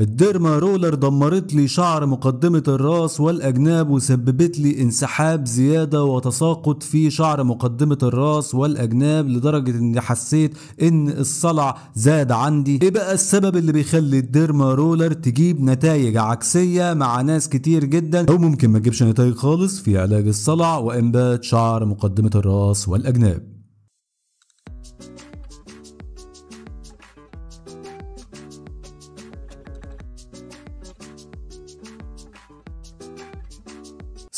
الديرما رولر دمرت لي شعر مقدمة الراس والأجناب وسببت لي انسحاب زيادة وتساقط في شعر مقدمة الراس والأجناب لدرجة إني حسيت إن الصلع زاد عندي. إيه بقى السبب اللي بيخلي الديرما رولر تجيب نتائج عكسية مع ناس كتير جدا أو ممكن ما تجيبش نتائج خالص في علاج الصلع وإنبات شعر مقدمة الراس والأجناب.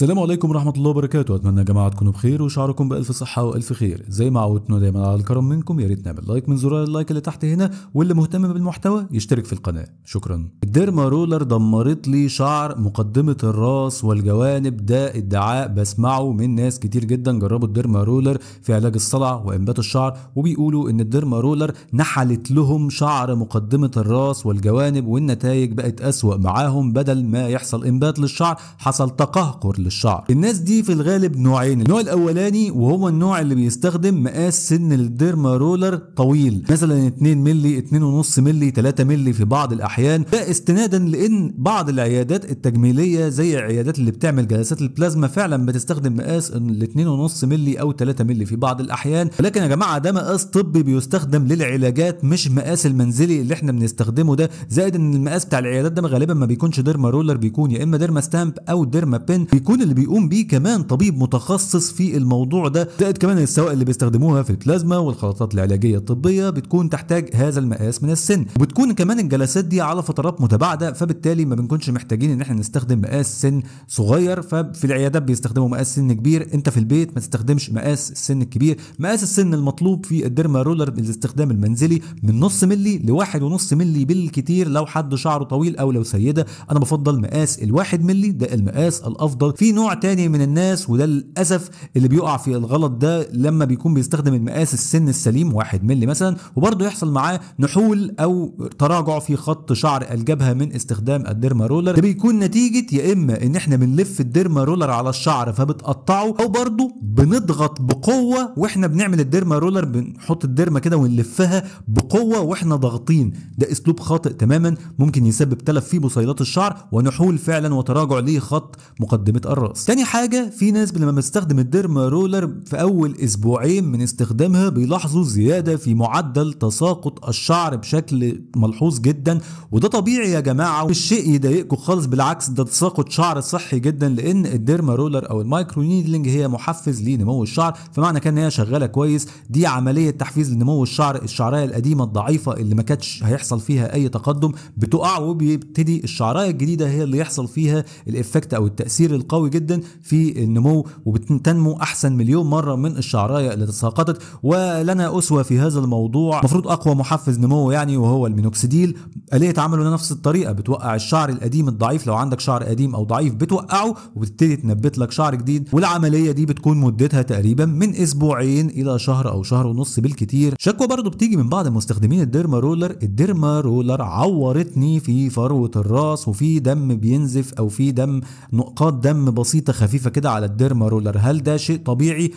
السلام عليكم ورحمة الله وبركاته، أتمنى يا جماعة تكونوا بخير وشعركم بألف صحة وألف خير، زي ما عودتنا دايما على الكرم منكم يا ريت نعمل لايك من زرار اللايك اللي تحت هنا واللي مهتم بالمحتوى يشترك في القناة، شكرا. الديرما رولر دمرت لي شعر مقدمة الراس والجوانب ده ادعاء بسمعه من ناس كتير جدا جربوا الديرما رولر في علاج الصلع وإنبات الشعر وبيقولوا إن الديرما رولر نحلت لهم شعر مقدمة الراس والجوانب والنتائج بقت أسوأ معاهم بدل ما يحصل إنبات للشعر حصل تقهقر بالشعر الناس دي في الغالب نوعين النوع الاولاني وهو النوع اللي بيستخدم مقاس سن الديرما رولر طويل مثلا 2 مللي 2.5 مللي 3 مللي في بعض الاحيان ده استنادا لان بعض العيادات التجميليه زي العيادات اللي بتعمل جلسات البلازما فعلا بتستخدم مقاس ال 2.5 مللي او 3 مللي في بعض الاحيان ولكن يا جماعه ده مقاس طبي بيستخدم للعلاجات مش مقاس المنزلي اللي احنا بنستخدمه ده زائد ان المقاس بتاع العيادات ده غالبا ما بيكونش ديرما رولر بيكون يا اما ديرما ستامب او ديرما بن بيكون التدخل اللي بيقوم بيه كمان طبيب متخصص في الموضوع ده زائد كمان السوائل اللي بيستخدموها في البلازما والخلطات العلاجيه الطبيه بتكون تحتاج هذا المقاس من السن وبتكون كمان الجلسات دي على فترات متباعده فبالتالي ما بنكونش محتاجين ان احنا نستخدم مقاس سن صغير ففي العيادات بيستخدموا مقاس سن كبير انت في البيت ما تستخدمش مقاس السن الكبير مقاس السن المطلوب في الديرما رولر بالاستخدام المنزلي من نص ملي لواحد ونص ملي بالكتير لو حد شعره طويل او لو سيده انا بفضل مقاس الواحد ملي ده المقاس الافضل في في نوع تاني من الناس وده للاسف اللي بيقع في الغلط ده لما بيكون بيستخدم المقاس السن السليم 1 ملي مثلا وبرضه يحصل معاه نحول او تراجع في خط شعر الجبهه من استخدام الديرما رولر ده بيكون نتيجه يا اما ان احنا بنلف الديرما رولر على الشعر فبتقطعه او برضه بنضغط بقوه واحنا بنعمل الديرما رولر بنحط الديرما كده ونلفها بقوه واحنا ضاغطين ده اسلوب خاطئ تماما ممكن يسبب تلف في بصيلات الشعر ونحول فعلا وتراجع ليه خط مقدمه الراس تاني حاجه في ناس لما بتستخدم الديرما رولر في اول اسبوعين من استخدامها بيلاحظوا زياده في معدل تساقط الشعر بشكل ملحوظ جدا وده طبيعي يا جماعه مش شيء يضايقكم خالص بالعكس ده تساقط شعر صحي جدا لان الديرما رولر او المايكرو نيدلينج هي محفز لنمو الشعر فمعنى كان هي شغاله كويس دي عمليه تحفيز لنمو الشعر الشعريه القديمه الضعيفه اللي ما كانتش هيحصل فيها اي تقدم بتقع وبيبتدي الشعرايه الجديده هي اللي يحصل فيها الافكت او التاثير القوي قوي جدا في النمو وبتنمو احسن مليون مره من الشعرايه اللي تساقطت ولنا اسوه في هذا الموضوع المفروض اقوى محفز نمو يعني وهو المينوكسيديل آلية اتعملوا نفس الطريقه بتوقع الشعر القديم الضعيف لو عندك شعر قديم او ضعيف بتوقعه وبتبتدي تنبت لك شعر جديد والعمليه دي بتكون مدتها تقريبا من اسبوعين الى شهر او شهر ونص بالكتير شكوى برضو بتيجي من بعض مستخدمين الديرما رولر الديرما رولر عورتني في فروه الراس وفي دم بينزف او في دم نقاط دم بسيطة خفيفة كده على الديرما رولر هل ده شيء طبيعي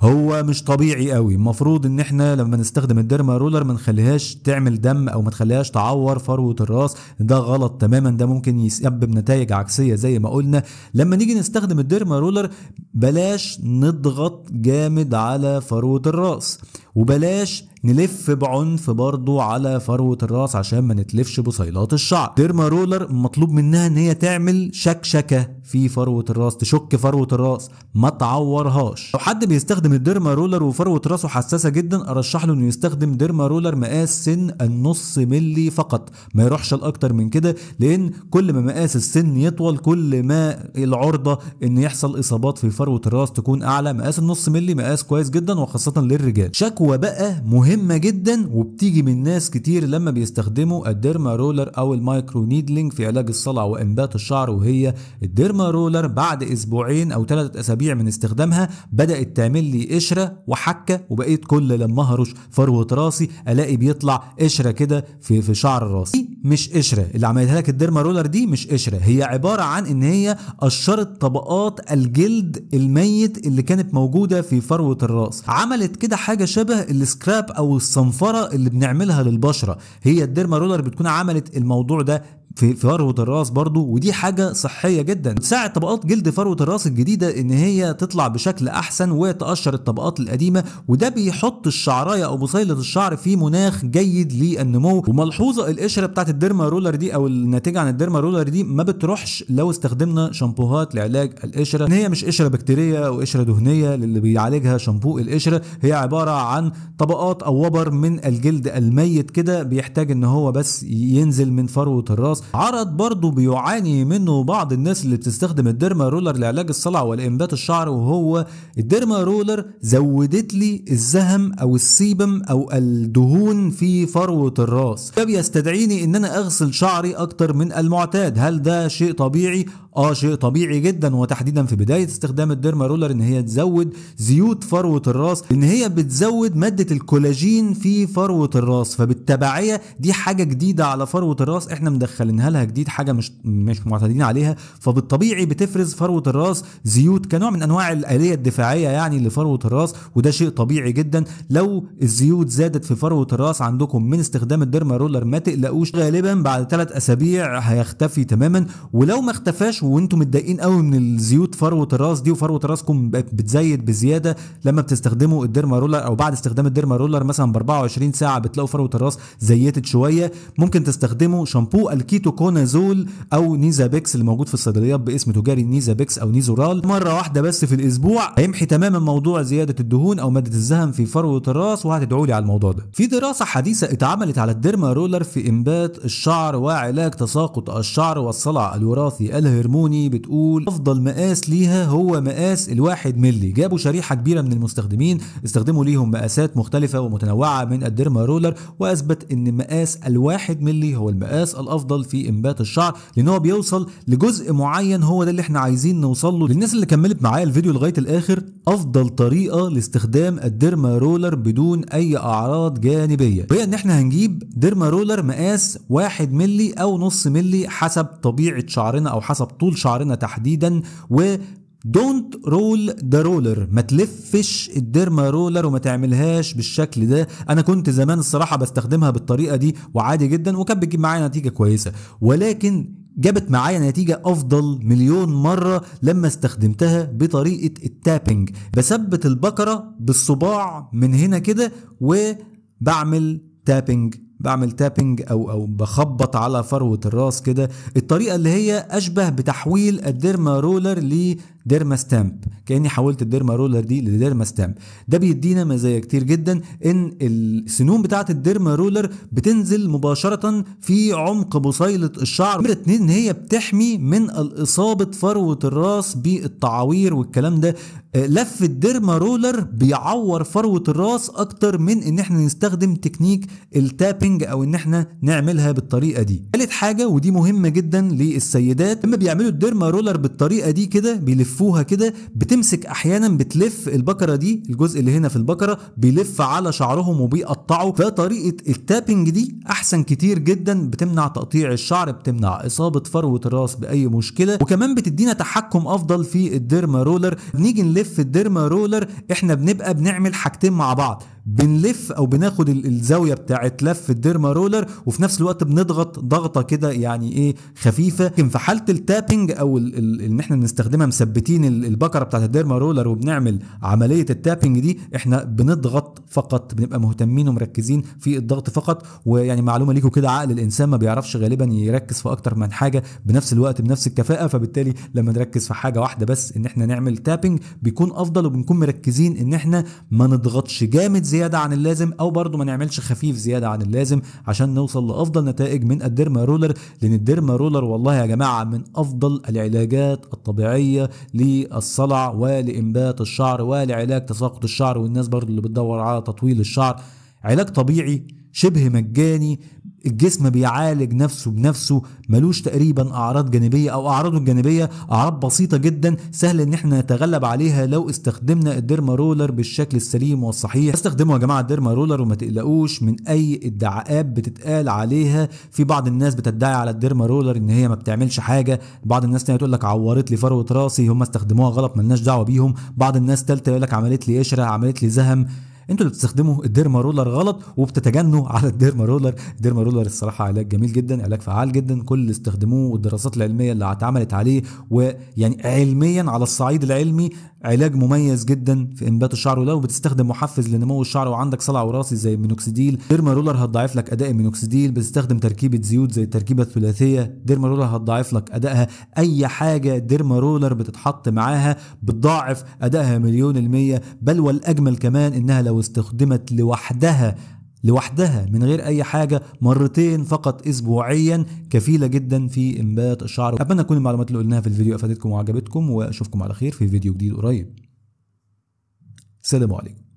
هو مش طبيعي قوي المفروض ان احنا لما نستخدم الديرما رولر ما نخليهاش تعمل دم او ما تخليهاش تعور فروه الراس ده غلط تماما ده ممكن يسبب نتائج عكسيه زي ما قلنا لما نيجي نستخدم الديرما رولر بلاش نضغط جامد على فروه الراس وبلاش نلف بعنف برضو على فروة الراس عشان ما نتلفش بصيلات الشعر ديرما رولر مطلوب منها ان هي تعمل شكشكة في فروة الراس تشك فروة الراس ما تعورهاش لو حد بيستخدم الديرما رولر وفروة راسه حساسة جدا ارشح له انه يستخدم ديرما رولر مقاس سن النص ملي فقط ما يروحش لاكتر من كده لان كل ما مقاس السن يطول كل ما العرضة ان يحصل اصابات في فروة الراس تكون اعلى مقاس النص ملي مقاس كويس جدا وخاصة للرجال شكوى هو بقى مهمة جدا وبتيجي من ناس كتير لما بيستخدموا الديرما رولر أو المايكرو نيدلينج في علاج الصلع وإنبات الشعر وهي الديرما رولر بعد أسبوعين أو ثلاثة أسابيع من استخدامها بدأت تعمل لي قشرة وحكة وبقيت كل لما أهرش فروة راسي ألاقي بيطلع قشرة كده في في شعر راسي مش قشره اللي عملتها لك الديرما رولر دي مش قشره هي عباره عن ان هي قشرت طبقات الجلد الميت اللي كانت موجوده في فروه الراس عملت كده حاجه شبه السكراب او الصنفره اللي بنعملها للبشره هي الديرما رولر بتكون عملت الموضوع ده في فروه الراس برضو ودي حاجه صحيه جدا تساعد طبقات جلد فروه الراس الجديده ان هي تطلع بشكل احسن وتقشر الطبقات القديمه وده بيحط الشعرايه او بصيله الشعر في مناخ جيد للنمو وملحوظه القشره بتاعت الديرما رولر دي او الناتجه عن الديرما رولر دي ما بتروحش لو استخدمنا شامبوهات لعلاج القشره ان هي مش قشره بكتيريه او قشره دهنيه للي بيعالجها شامبو القشره هي عباره عن طبقات او وبر من الجلد الميت كده بيحتاج ان هو بس ينزل من فروه الراس خلاص عرض برضه بيعاني منه بعض الناس اللي بتستخدم الديرما رولر لعلاج الصلع والانبات الشعر وهو الديرما رولر زودت لي الزهم او السيبم او الدهون في فروه الراس ده بيستدعيني ان انا اغسل شعري اكتر من المعتاد هل ده شيء طبيعي اه شيء طبيعي جدا وتحديدا في بدايه استخدام الديرما رولر ان هي تزود زيوت فروه الراس ان هي بتزود ماده الكولاجين في فروه الراس فبالتبعيه دي حاجه جديده على فروه الراس احنا مدخلينها لها جديد حاجه مش مش معتادين عليها فبالطبيعي بتفرز فروه الراس زيوت كنوع من انواع الاليه الدفاعيه يعني لفروه الراس وده شيء طبيعي جدا لو الزيوت زادت في فروه الراس عندكم من استخدام الديرما رولر ما تقلقوش غالبا بعد ثلاث اسابيع هيختفي تماما ولو ما اختفاش وانتم متضايقين قوي من الزيوت فروه الراس دي وفروه راسكم بتزيد بزياده لما بتستخدموا الديرما رولر او بعد استخدام الديرما رولر مثلا ب 24 ساعه بتلاقوا فروه الراس زيتت شويه ممكن تستخدموا شامبو الكيتو كونازول او نيزابيكس اللي موجود في الصيدليات باسم تجاري نيزابيكس او نيزورال مره واحده بس في الاسبوع هيمحي تماما موضوع زياده الدهون او ماده الزهم في فروه الراس وهتدعوا لي على الموضوع ده في دراسه حديثه اتعملت على الديرما رولر في انبات الشعر وعلاج تساقط الشعر والصلع الوراثي الهرموني الموني بتقول افضل مقاس ليها هو مقاس الواحد ملي جابوا شريحه كبيره من المستخدمين استخدموا ليهم مقاسات مختلفه ومتنوعه من الديرما رولر واثبت ان مقاس الواحد ملي هو المقاس الافضل في انبات الشعر لان هو بيوصل لجزء معين هو ده اللي احنا عايزين نوصل له للناس اللي كملت معايا الفيديو لغايه الاخر افضل طريقه لاستخدام الديرما رولر بدون اي اعراض جانبيه وهي ان احنا هنجيب ديرما رولر مقاس واحد ملي او نص ملي حسب طبيعه شعرنا او حسب طول شعرنا تحديدا و دونت رول ذا رولر ما تلفش الديرما رولر وما تعملهاش بالشكل ده انا كنت زمان الصراحه بستخدمها بالطريقه دي وعادي جدا وكانت بتجيب معايا نتيجه كويسه ولكن جابت معايا نتيجة أفضل مليون مرة لما استخدمتها بطريقة التابنج بثبت البكرة بالصباع من هنا كده وبعمل تابنج بعمل تابنج او او بخبط على فروه الراس كده الطريقه اللي هي اشبه بتحويل الديرما رولر ديرما ستامب كاني حولت الديرما رولر دي لديرما ستامب ده بيدينا مزايا كتير جدا ان السنون بتاعه الديرما رولر بتنزل مباشره في عمق بصيله الشعر نمره اتنين ان هي بتحمي من الاصابه فروه الراس بالتعاوير والكلام ده آه، لف الديرما رولر بيعور فروه الراس اكتر من ان احنا نستخدم تكنيك التابنج او ان احنا نعملها بالطريقه دي ثالث حاجه ودي مهمه جدا للسيدات لما بيعملوا الديرما رولر بالطريقه دي كده بيلف بيلفوها كده بتمسك احيانا بتلف البكره دي الجزء اللي هنا في البكره بيلف على شعرهم وبيقطعه فطريقه التابنج دي احسن كتير جدا بتمنع تقطيع الشعر بتمنع اصابه فروه الراس باي مشكله وكمان بتدينا تحكم افضل في الديرما رولر بنيجي نلف الديرما رولر احنا بنبقى بنعمل حاجتين مع بعض بنلف او بناخد الزاويه بتاعت لف الديرما رولر وفي نفس الوقت بنضغط ضغطه كده يعني ايه خفيفه لكن في حاله التابنج او ان احنا بنستخدمها مثبتين البكره بتاعت الديرما رولر وبنعمل عمليه التابنج دي احنا بنضغط فقط بنبقى مهتمين ومركزين في الضغط فقط ويعني معلومه ليكم كده عقل الانسان ما بيعرفش غالبا يركز في اكتر من حاجه بنفس الوقت بنفس الكفاءه فبالتالي لما نركز في حاجه واحده بس ان احنا نعمل تابنج بيكون افضل وبنكون مركزين ان احنا ما نضغطش جامد زي زياده عن اللازم او برضه ما نعملش خفيف زياده عن اللازم عشان نوصل لافضل نتائج من الديرما رولر لان الديرما رولر والله يا جماعه من افضل العلاجات الطبيعيه للصلع ولانبات الشعر ولعلاج تساقط الشعر والناس برضه اللي بتدور على تطويل الشعر علاج طبيعي شبه مجاني الجسم بيعالج نفسه بنفسه ملوش تقريبا اعراض جانبيه او اعراضه الجانبيه اعراض بسيطه جدا سهل ان احنا نتغلب عليها لو استخدمنا الديرما رولر بالشكل السليم والصحيح استخدموا يا جماعه الديرما رولر وما تقلقوش من اي ادعاءات بتتقال عليها في بعض الناس بتدعي على الديرما رولر ان هي ما بتعملش حاجه بعض الناس تانية تقول لك عورت لي فروه راسي هم استخدموها غلط ملناش دعوه بيهم بعض الناس تالتة يقول لك عملت لي قشره عملت لي زهم انتوا اللي بتستخدموا الديرما رولر غلط وبتتجنوا على الديرما رولر الديرما رولر الصراحه علاج جميل جدا علاج فعال جدا كل اللي استخدموه والدراسات العلميه اللي اتعملت عليه ويعني علميا على الصعيد العلمي علاج مميز جدا في انبات الشعر ولو بتستخدم محفز لنمو الشعر وعندك صلع وراثي زي المينوكسيديل ديرما رولر هتضاعف لك اداء المينوكسيديل بتستخدم تركيبه زيوت زي التركيبه الثلاثيه ديرما رولر هتضاعف لك ادائها اي حاجه ديرما رولر بتتحط معاها بتضاعف ادائها مليون المية بل والاجمل كمان انها لو استخدمت لوحدها لوحدها من غير اي حاجه مرتين فقط اسبوعيا كفيله جدا في انبات الشعر اتمنى تكون المعلومات اللي قلناها في الفيديو افادتكم وعجبتكم واشوفكم على خير في فيديو جديد قريب سلام عليكم